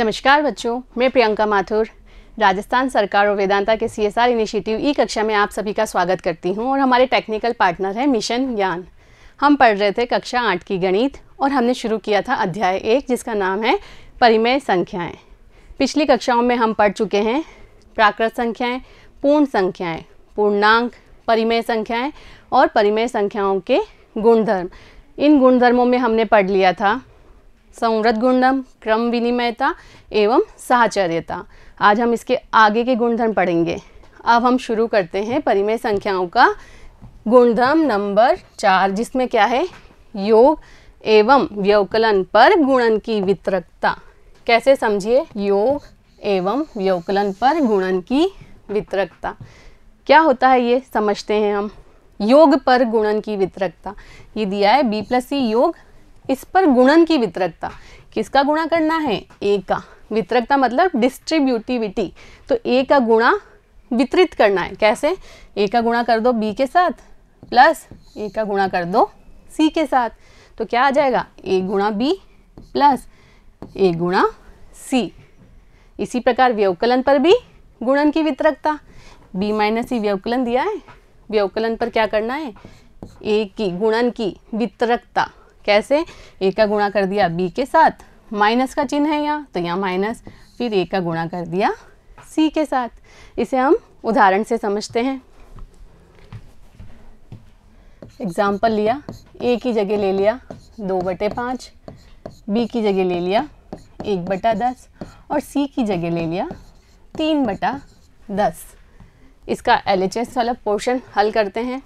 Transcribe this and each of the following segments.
नमस्कार बच्चों मैं प्रियंका माथुर राजस्थान सरकार और वेदांता के सीएसआर इनिशिएटिव ई कक्षा में आप सभी का स्वागत करती हूं और हमारे टेक्निकल पार्टनर हैं मिशन ज्ञान हम पढ़ रहे थे कक्षा आठ की गणित और हमने शुरू किया था अध्याय एक जिसका नाम है परिमेय संख्याएँ पिछली कक्षाओं में हम पढ़ चुके हैं प्राकृत संख्याएँ पूर्ण संख्याएँ पूर्णांक परिमेय संख्याएँ और परिमेय संख्याओं के गुणधर्म इन गुणधर्मों में हमने पढ़ लिया था संवृत क्रम विनिमयता एवं साहचर्यता आज हम इसके आगे के गुणधर्म पढ़ेंगे अब हम शुरू करते हैं परिमेय संख्याओं का गुणधर्म नंबर चार जिसमें क्या है योग एवं व्यवकलन पर गुणन की वितरकता कैसे समझिए योग एवं व्यवकलन पर गुणन की वितरकता क्या होता है ये समझते हैं हम योग पर गुणन की वितरकता ये दिया है बी प्लस सी योग इस पर गुणन की वितरकता किसका गुणा करना है ए का वितरकता मतलब डिस्ट्रीब्यूटिविटी तो ए का गुणा वितरित करना है कैसे ए का गुणा कर दो बी के साथ प्लस ए का गुणा कर दो सी के साथ तो क्या आ जाएगा ए गुणा बी प्लस ए गुणा सी इसी प्रकार व्यवकलन पर भी गुणन की वितरकता बी माइनस सी व्यवकलन दिया है व्यवकलन पर क्या करना है ए की गुणन की वितरकता कैसे ए का गुणा कर दिया बी के साथ माइनस का चिन्ह है यहाँ तो यहाँ माइनस फिर ए का गुणा कर दिया सी के साथ इसे हम उदाहरण से समझते हैं एग्जाम्पल लिया ए की जगह ले लिया दो बटे पाँच बी की जगह ले लिया एक बटा दस और सी की जगह ले लिया तीन बटा दस इसका एल वाला पोर्शन हल करते हैं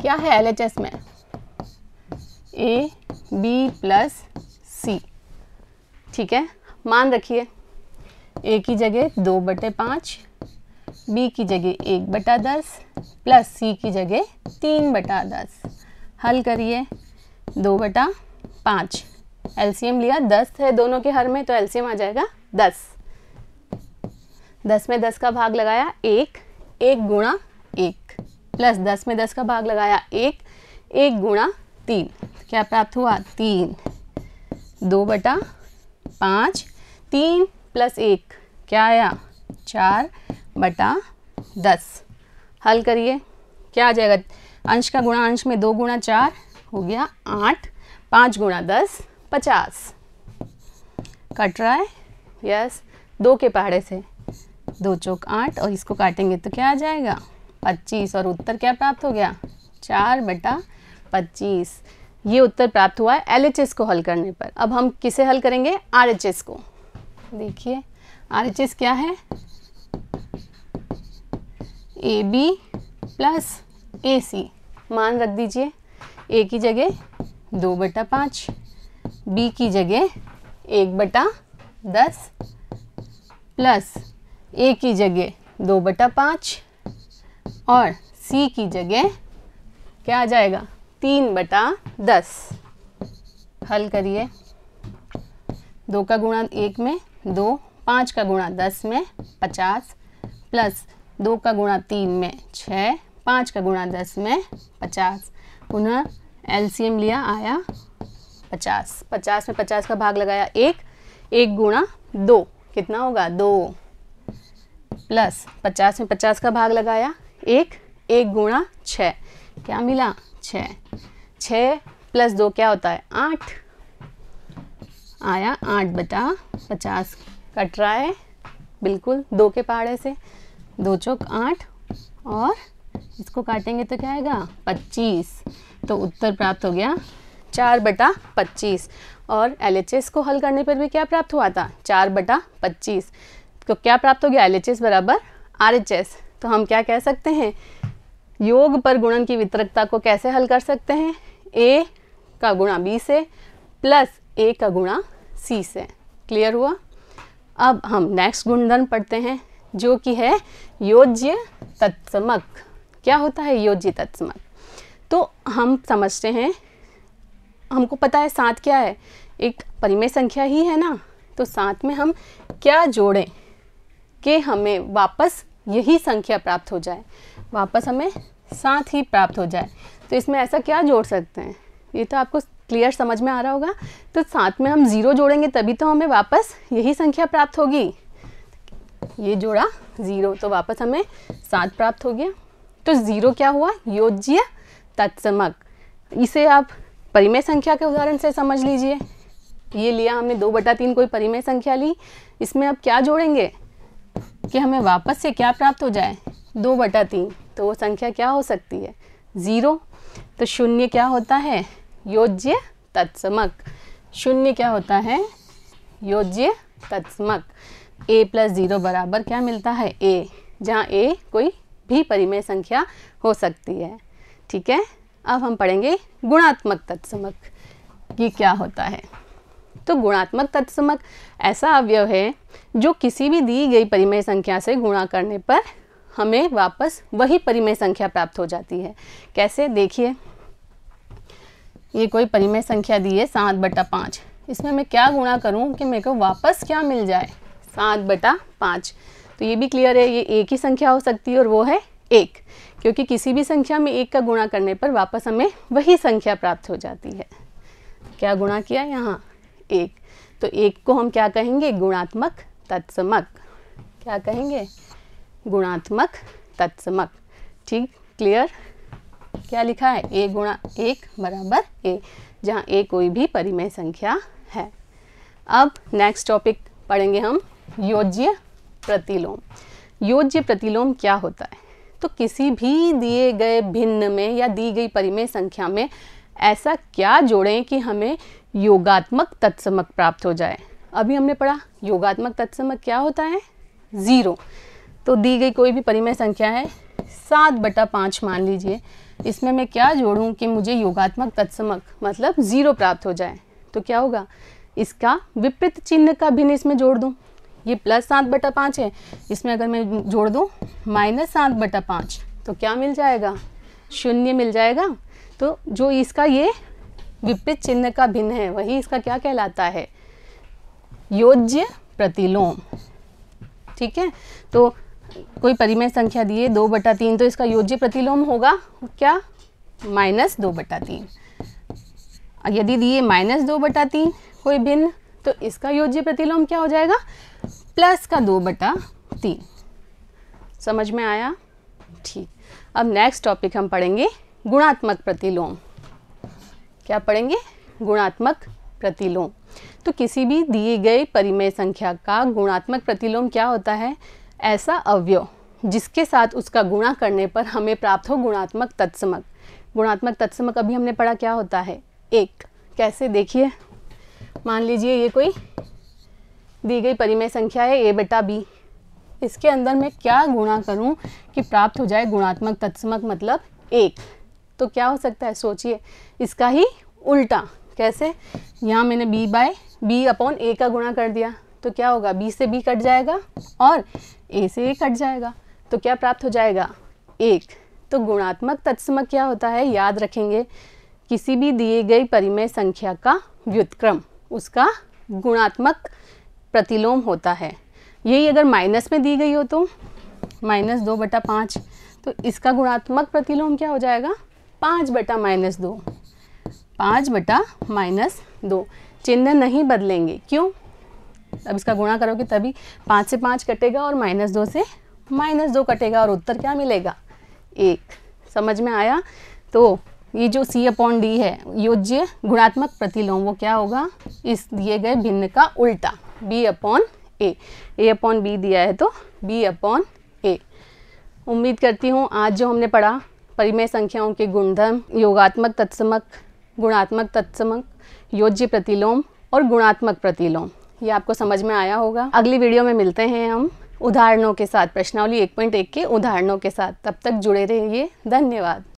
क्या है एल में ए बी प्लस सी ठीक है मान रखिए ए की जगह दो बटे पाँच बी की जगह एक बटा दस प्लस सी की जगह तीन बटा दस हल करिए दो बटा पाँच एलसीएम लिया दस है दोनों के हर में तो एलसीएम आ जाएगा दस दस में दस का भाग लगाया एक एक गुणा एक प्लस दस में दस का भाग लगाया एक एक गुणा तीन क्या प्राप्त हुआ तीन दो बटा पाँच तीन प्लस एक क्या आया चार बटा दस हल करिए क्या आ जाएगा अंश का गुणा अंश में दो गुणा चार हो गया आठ पाँच गुणा दस पचास कट रहा है यस दो के पहाड़े से दो चौक आठ और इसको काटेंगे तो क्या आ जाएगा पच्चीस और उत्तर क्या प्राप्त हो गया चार बटा पच्चीस ये उत्तर प्राप्त हुआ है एल को हल करने पर अब हम किसे हल करेंगे आर को देखिए आर क्या है ए बी प्लस ए सी मान रख दीजिए ए की जगह दो बटा पाँच बी की जगह एक बटा दस प्लस ए की जगह दो बटा पाँच और सी की जगह क्या आ जाएगा तीन बटा दस हल करिए दो का गुणा एक में दो पाँच का गुणा दस में पचास प्लस दो का गुणा तीन में छः पाँच का गुणा दस में पचास पुनः एलसीएम लिया आया पचास पचास में पचास का भाग लगाया एक एक गुणा दो कितना होगा दो प्लस पचास में पचास का भाग लगाया एक एक गुणा छः क्या मिला छः छः प्लस दो क्या होता है आठ आया आठ बटा पचास कट रहा है बिल्कुल दो के पहाड़े से दो चौक आठ और इसको काटेंगे तो क्या आएगा पच्चीस तो उत्तर प्राप्त हो गया चार बटा पच्चीस और एल को हल करने पर भी क्या प्राप्त हुआ था चार बटा पच्चीस तो क्या प्राप्त हो गया एल बराबर आर तो हम क्या कह सकते हैं योग पर गुणन की वितरकता को कैसे हल कर सकते हैं ए का गुणा बी से प्लस ए का गुणा सी से क्लियर हुआ अब हम नेक्स्ट गुणधर्म पढ़ते हैं जो कि है योज्य तत्समक क्या होता है योज्य तत्समक तो हम समझते हैं हमको पता है सात क्या है एक परिमेय संख्या ही है ना तो साथ में हम क्या जोड़ें कि हमें वापस यही संख्या प्राप्त हो जाए वापस हमें साथ ही प्राप्त हो जाए तो इसमें ऐसा क्या जोड़ सकते हैं ये तो आपको क्लियर समझ में आ रहा होगा तो साथ में हम ज़ीरो जोड़ेंगे तभी तो हमें वापस यही संख्या प्राप्त होगी ये जोड़ा ज़ीरो तो वापस हमें सात प्राप्त हो गया तो ज़ीरो क्या हुआ योज्य तत्समक इसे आप परिमेय संख्या के उदाहरण से समझ लीजिए ये लिया हमने दो बटा तीन कोई परिमेय संख्या ली इसमें अब क्या जोड़ेंगे कि हमें वापस से क्या प्राप्त हो जाए दो बटा तीन तो वो संख्या क्या हो सकती है ज़ीरो तो शून्य क्या होता है योज्य तत्समक शून्य क्या होता है योज्य तत्समक ए प्लस ज़ीरो बराबर क्या मिलता है ए जहाँ ए कोई भी परिमेय संख्या हो सकती है ठीक है अब हम पढ़ेंगे गुणात्मक तत्समक ये क्या होता है तो गुणात्मक तत्समक ऐसा अवयव है जो किसी भी दी गई परिमेय संख्या से गुणा करने पर हमें वापस वही परिमेय संख्या प्राप्त हो जाती है कैसे देखिए ये कोई परिमेय संख्या दी है सात बटा पाँच इसमें मैं क्या गुणा करूं कि मेरे को वापस क्या मिल जाए सात बटा पाँच तो ये भी क्लियर है ये एक ही संख्या हो सकती है और वो है एक क्योंकि किसी भी संख्या में एक का गुणा करने पर वापस हमें वही संख्या प्राप्त हो जाती है क्या गुणा किया यहाँ एक तो एक को हम क्या कहेंगे गुणात्मक तत्समक क्या कहेंगे गुणात्मक तत्समक ठीक क्लियर क्या लिखा है ए गुणा एक बराबर ए जहाँ ए कोई भी परिमेय संख्या है अब नेक्स्ट टॉपिक पढ़ेंगे हम योज्य प्रतिलोम योज्य प्रतिलोम क्या होता है तो किसी भी दिए गए भिन्न में या दी गई परिमेय संख्या में ऐसा क्या जोड़ें कि हमें योगात्मक तत्समक प्राप्त हो जाए अभी हमने पढ़ा योगात्मक तत्समक क्या होता है ज़ीरो तो दी गई कोई भी परिमेय संख्या है सात बटा पाँच मान लीजिए इसमें मैं क्या जोड़ूं कि मुझे योगात्मक तत्समक मतलब ज़ीरो प्राप्त हो जाए तो क्या होगा इसका विपरीत चिन्ह का भिन्न इसमें जोड़ दूँ ये प्लस सात बटा पाँच है इसमें अगर मैं जोड़ दूँ माइनस सात बटा पाँच तो क्या मिल जाएगा शून्य मिल जाएगा तो जो इसका ये विपरीत चिन्ह का भिन्न है वही इसका क्या कहलाता है योज्य प्रतिलोम ठीक है तो कोई परिमेय संख्या दिए दो बटा तीन तो इसका योज्य प्रतिलोम होगा क्या माइनस दो बटा तीन यदि दिए माइनस दो बटा तीन कोई भिन्न तो इसका योज्य प्रतिलोम क्या हो जाएगा प्लस का दो बटा तीन समझ में आया ठीक अब नेक्स्ट टॉपिक हम पढ़ेंगे गुणात्मक प्रतिलोम क्या पढ़ेंगे गुणात्मक प्रतिलोम तो किसी भी दिए गए परिमेय संख्या का गुणात्मक प्रतिलोम क्या होता है ऐसा अवयव जिसके साथ उसका गुणा करने पर हमें प्राप्त हो गुणात्मक तत्समक गुणात्मक तत्समक अभी हमने पढ़ा क्या होता है एक कैसे देखिए मान लीजिए ये कोई दी गई परिमेय संख्या है ए बेटा बी इसके अंदर मैं क्या गुणा करूं कि प्राप्त हो जाए गुणात्मक तत्समक मतलब एक तो क्या हो सकता है सोचिए इसका ही उल्टा कैसे यहाँ मैंने b by B upon A का गुणा कर दिया तो क्या होगा b से b कट जाएगा और a से a कट जाएगा तो क्या प्राप्त हो जाएगा एक तो गुणात्मक तत्समक क्या होता है याद रखेंगे किसी भी दिए गई परिमेय संख्या का व्युत्क्रम उसका गुणात्मक प्रतिलोम होता है यही अगर माइनस में दी गई हो तो माइनस दो बटा पाँच तो इसका गुणात्मक प्रतिलोम क्या हो जाएगा पाँच बटा माइनस दो पाँच बटा माइनस दो चिन्ह नहीं बदलेंगे क्यों अब इसका गुणा करोगे तभी पाँच से पाँच कटेगा और माइनस दो से माइनस दो कटेगा और उत्तर क्या मिलेगा एक समझ में आया तो ये जो सी अपॉन डी है योज्य गुणात्मक प्रतिलोम वो क्या होगा इस दिए गए भिन्न का उल्टा B upon A A upon B दिया है तो बी अपॉन ए उम्मीद करती हूँ आज जो हमने पढ़ा परिमेय संख्याओं के गुणधर्म योगात्मक तत्समक गुणात्मक तत्समक योज्य प्रतिलोम और गुणात्मक प्रतिलोम ये आपको समझ में आया होगा अगली वीडियो में मिलते हैं हम उदाहरणों के साथ प्रश्नावली 1.1 के उदाहरणों के साथ तब तक जुड़े रहिए धन्यवाद